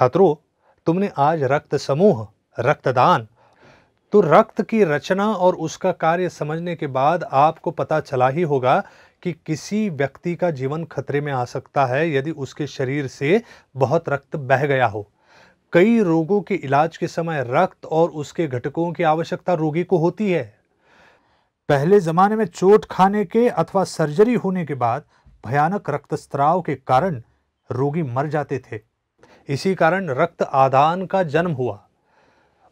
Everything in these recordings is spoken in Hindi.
छात्रों तुमने आज रक्त समूह रक्तदान तो रक्त की रचना और उसका कार्य समझने के बाद आपको पता चला ही होगा कि किसी व्यक्ति का जीवन खतरे में आ सकता है यदि उसके शरीर से बहुत रक्त बह गया हो कई रोगों के इलाज के समय रक्त और उसके घटकों की आवश्यकता रोगी को होती है पहले ज़माने में चोट खाने के अथवा सर्जरी होने के बाद भयानक रक्तस्त्राव के कारण रोगी मर जाते थे इसी कारण रक्त आदान का जन्म हुआ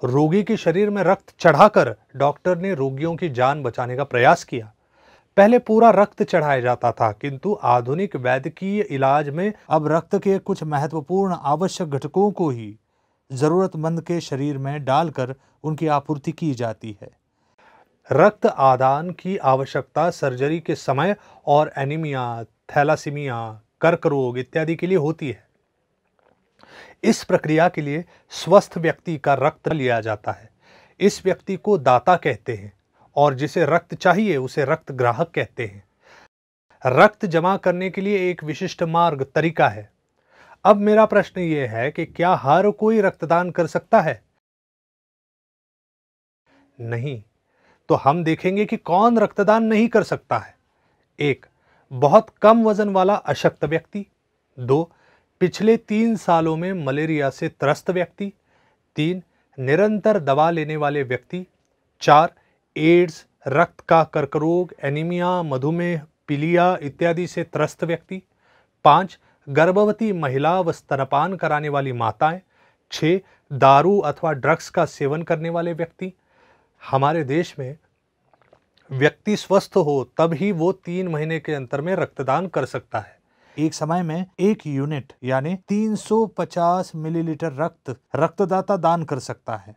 रोगी के शरीर में रक्त चढ़ाकर डॉक्टर ने रोगियों की जान बचाने का प्रयास किया पहले पूरा रक्त चढ़ाया जाता था किंतु आधुनिक वैद्यकीय इलाज में अब रक्त के कुछ महत्वपूर्ण आवश्यक घटकों को ही ज़रूरतमंद के शरीर में डालकर उनकी आपूर्ति की जाती है रक्त आदान की आवश्यकता सर्जरी के समय और एनीमिया थैलासीमिया कर्क रोग इत्यादि के लिए होती है इस प्रक्रिया के लिए स्वस्थ व्यक्ति का रक्त लिया जाता है इस व्यक्ति को दाता कहते हैं और जिसे रक्त चाहिए उसे रक्त ग्राहक कहते हैं रक्त जमा करने के लिए एक विशिष्ट मार्ग तरीका है अब मेरा प्रश्न यह है कि क्या हर कोई रक्तदान कर सकता है नहीं तो हम देखेंगे कि कौन रक्तदान नहीं कर सकता है एक बहुत कम वजन वाला अशक्त व्यक्ति दो पिछले तीन सालों में मलेरिया से त्रस्त व्यक्ति तीन निरंतर दवा लेने वाले व्यक्ति चार एड्स रक्त का कर्क रोग एनीमिया मधुमेह पीलिया इत्यादि से त्रस्त व्यक्ति पाँच गर्भवती महिला व स्तनपान कराने वाली माताएं छः दारू अथवा ड्रग्स का सेवन करने वाले व्यक्ति हमारे देश में व्यक्ति स्वस्थ हो तब ही वो तीन महीने के अंतर में रक्तदान कर सकता है एक समय में एक यूनिट यानी 350 मिलीलीटर रक्त रक्तदाता दान कर सकता है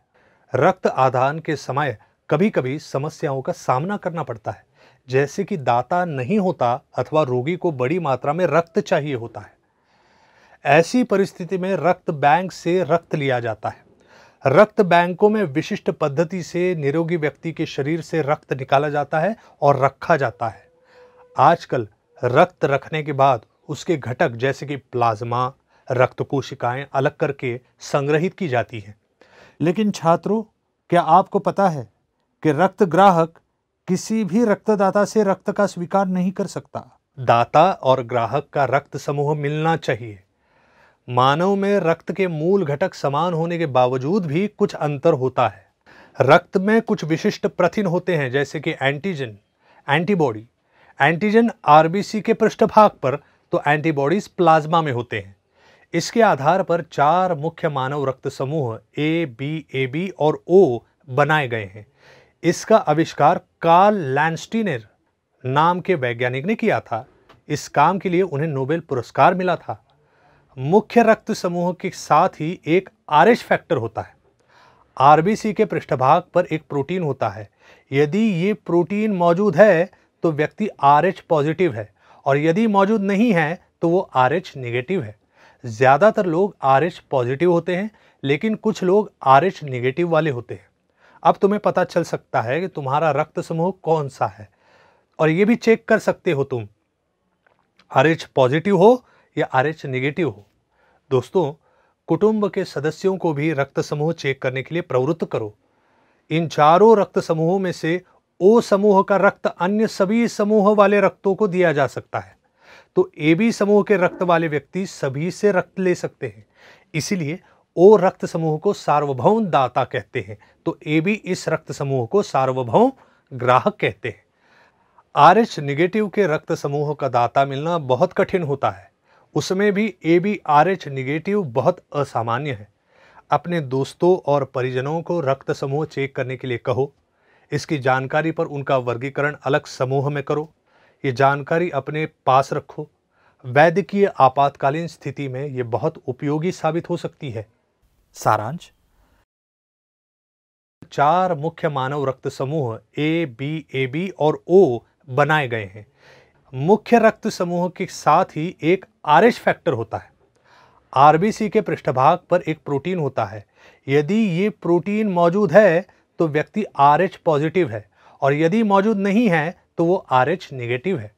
रक्त आदान के समय कभी कभी समस्याओं का सामना करना पड़ता है जैसे कि दाता नहीं होता अथवा रोगी को बड़ी मात्रा में रक्त चाहिए होता है ऐसी परिस्थिति में रक्त बैंक से रक्त लिया जाता है रक्त बैंकों में विशिष्ट पद्धति से निरोगी व्यक्ति के शरीर से रक्त निकाला जाता है और रखा जाता है आजकल रक्त रखने के बाद उसके घटक जैसे कि प्लाज्मा रक्त कोशिकाएं अलग करके संग्रहित की जाती हैं लेकिन छात्रों क्या आपको पता है कि रक्त ग्राहक किसी भी रक्तदाता से रक्त का स्वीकार नहीं कर सकता दाता और ग्राहक का रक्त समूह मिलना चाहिए मानव में रक्त के मूल घटक समान होने के बावजूद भी कुछ अंतर होता है रक्त में कुछ विशिष्ट प्रथिन होते हैं जैसे कि एंटीजन एंटीबॉडी एंटीजन आरबीसी के पृष्ठभाग पर तो एंटीबॉडीज प्लाज्मा में होते हैं इसके आधार पर चार मुख्य मानव रक्त समूह ए बी ए बी और ओ बनाए गए हैं इसका आविष्कार कार्ल लैंडस्टीनर नाम के वैज्ञानिक ने किया था इस काम के लिए उन्हें नोबेल पुरस्कार मिला था मुख्य रक्त समूह के साथ ही एक आर फैक्टर होता है आरबीसी के पृष्ठभाग पर एक प्रोटीन होता है यदि ये प्रोटीन मौजूद है तो व्यक्ति आर पॉजिटिव है और यदि मौजूद नहीं है तो वो आर एच निगेटिव है ज़्यादातर लोग आर एच पॉजिटिव होते हैं लेकिन कुछ लोग आर एच निगेटिव वाले होते हैं अब तुम्हें पता चल सकता है कि तुम्हारा रक्त समूह कौन सा है और ये भी चेक कर सकते हो तुम आर एच पॉजिटिव हो या आर एच निगेटिव हो दोस्तों कुटुंब के सदस्यों को भी रक्त समूह चेक करने के लिए प्रवृत्त करो इन चारों रक्त समूहों में से ओ समूह का रक्त अन्य सभी समूह वाले रक्तों को दिया जा सकता है तो ए बी समूह के रक्त वाले व्यक्ति सभी से रक्त ले सकते हैं इसलिए ओ रक्त समूह को सार्वभौम दाता कहते हैं तो ए बी इस रक्त समूह को सार्वभौम ग्राहक कहते हैं आर एच निगेटिव के रक्त समूह का दाता मिलना बहुत कठिन होता है उसमें भी A B R H negative बहुत असामान्य है अपने दोस्तों और परिजनों को रक्त समूह चेक करने के लिए कहो इसकी जानकारी पर उनका वर्गीकरण अलग समूह में करो ये जानकारी अपने पास रखो वैद्यकीय आपातकालीन स्थिति में ये बहुत उपयोगी साबित हो सकती है सारांश चार मुख्य मानव रक्त समूह ए बी ए बी और ओ बनाए गए हैं मुख्य रक्त समूह के साथ ही एक आर फैक्टर होता है आरबीसी के पृष्ठभाग पर एक प्रोटीन होता है यदि ये प्रोटीन मौजूद है तो व्यक्ति आर पॉजिटिव है और यदि मौजूद नहीं है तो वो आर नेगेटिव है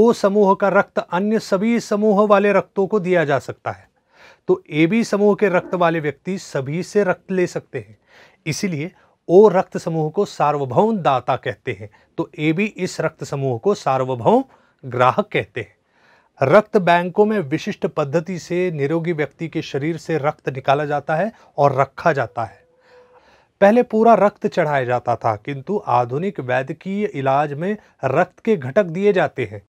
ओ समूह का रक्त अन्य सभी समूह वाले रक्तों को दिया जा सकता है तो ए बी समूह के रक्त वाले व्यक्ति सभी से रक्त ले सकते हैं इसीलिए ओ रक्त समूह को सार्वभौम दाता कहते हैं तो ए बी इस रक्त समूह को सार्वभौम ग्राहक कहते हैं रक्त बैंकों में विशिष्ट पद्धति से निरोगी व्यक्ति के शरीर से रक्त निकाला जाता है और रखा जाता है पहले पूरा रक्त चढ़ाया जाता था किंतु आधुनिक वैद्यकीय इलाज में रक्त के घटक दिए जाते हैं